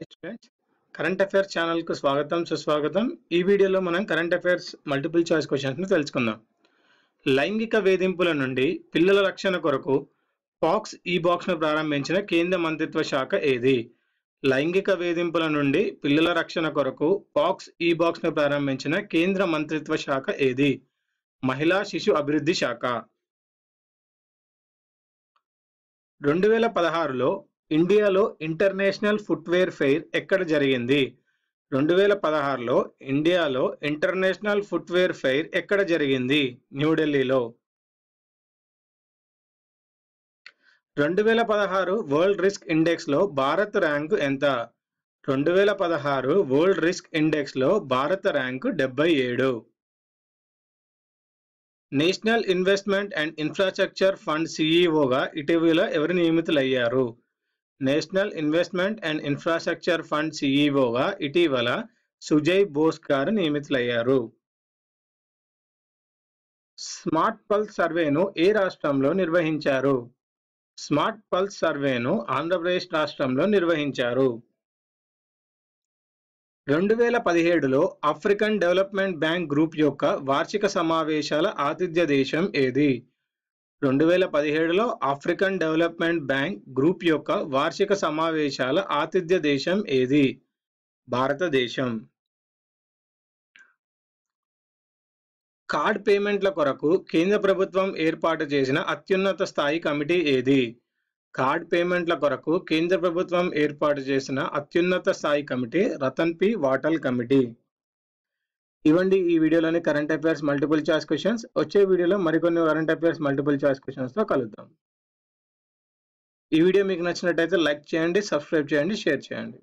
hi students current affairs ఛానల్కు స్వాగతం సుస్వాగతం ఈ వీడియోలో మనం కరెంట్ అఫైర్స్ మల్టిపుల్ చాయిస్ క్వశ్చన్స్ని తెలుసుకుందాం లైంగిక వేధింపుల నుండి పిల్లల రక్షణ కొరకు పాక్స్ ఈ బాక్స్ను ప్రారంభించిన కేంద్ర మంత్రిత్వ శాఖ ఏది లైంగిక వేధింపుల నుండి పిల్లల రక్షణ కొరకు పాక్స్ ఈ బాక్స్ను ప్రారంభించిన కేంద్ర మంత్రిత్వ శాఖ ఏది మహిళా శిశు అభివృద్ధి శాఖ రెండు వేల పదహారులో ఇండియాలో ఇంటర్నేషనల్ ఫుట్వేర్ ఫెయిర్ ఎక్కడ జరిగింది రెండు వేల పదహారులో ఇండియాలో ఇంటర్నేషనల్ ఫుట్వేర్ ఫెయిర్ ఎక్కడ జరిగింది న్యూఢిల్లీలో రెండు వేల పదహారు వరల్డ్ రిస్క్ ఇండెక్స్లో భారత్ ర్యాంకు ఎంత రెండు వేల పదహారు వరల్డ్ రిస్క్ ఇండెక్స్లో భారత ర్యాంకు డెబ్బై ఏడు national investment and infrastructure fund సిఇఓగా ఇటీవల ఎవరు నియమితులయ్యారు national investment and infrastructure fund సిఇఓగా ఇటీవల సుజయ్ బోస్ గారు నియమితులయ్యారు స్మార్ట్ పల్స్ సర్వేను ఏ రాష్ట్రంలో నిర్వహించారు స్మార్ట్ పల్స్ సర్వేను ఆంధ్రప్రదేశ్ రాష్ట్రంలో నిర్వహించారు రెండు వేల పదిహేడులో ఆఫ్రికన్ డెవలప్మెంట్ బ్యాంక్ గ్రూప్ యొక్క వార్షిక సమావేశాల ఆతిథ్య దేశం ఏది రెండు వేల పదిహేడులో ఆఫ్రికన్ డెవలప్మెంట్ బ్యాంక్ గ్రూప్ యొక్క వార్షిక సమావేశాల ఆతిథ్య దేశం ఏది భారతదేశం కార్డ్ పేమెంట్ల కొరకు కేంద్ర ప్రభుత్వం ఏర్పాటు చేసిన అత్యున్నత స్థాయి కమిటీ ఏది కార్డ్ పేమెంట్ల కొరకు కేంద్ర ప్రభుత్వం ఏర్పాటు చేసిన అత్యున్నత స్థాయి committee Ratan P Watal committee ఇవ్వండి ఈ వీడియోలోని current affairs multiple choice questions వచ్చే వీడియోలో మరికొన్ని కరెంట్ అఫైర్స్ మల్టిపుల్ చాయిస్ క్వశ్చన్స్తో కలుద్దాం ఈ వీడియో మీకు నచ్చినట్టయితే లైక్ చేయండి సబ్స్క్రైబ్ చేయండి షేర్ చేయండి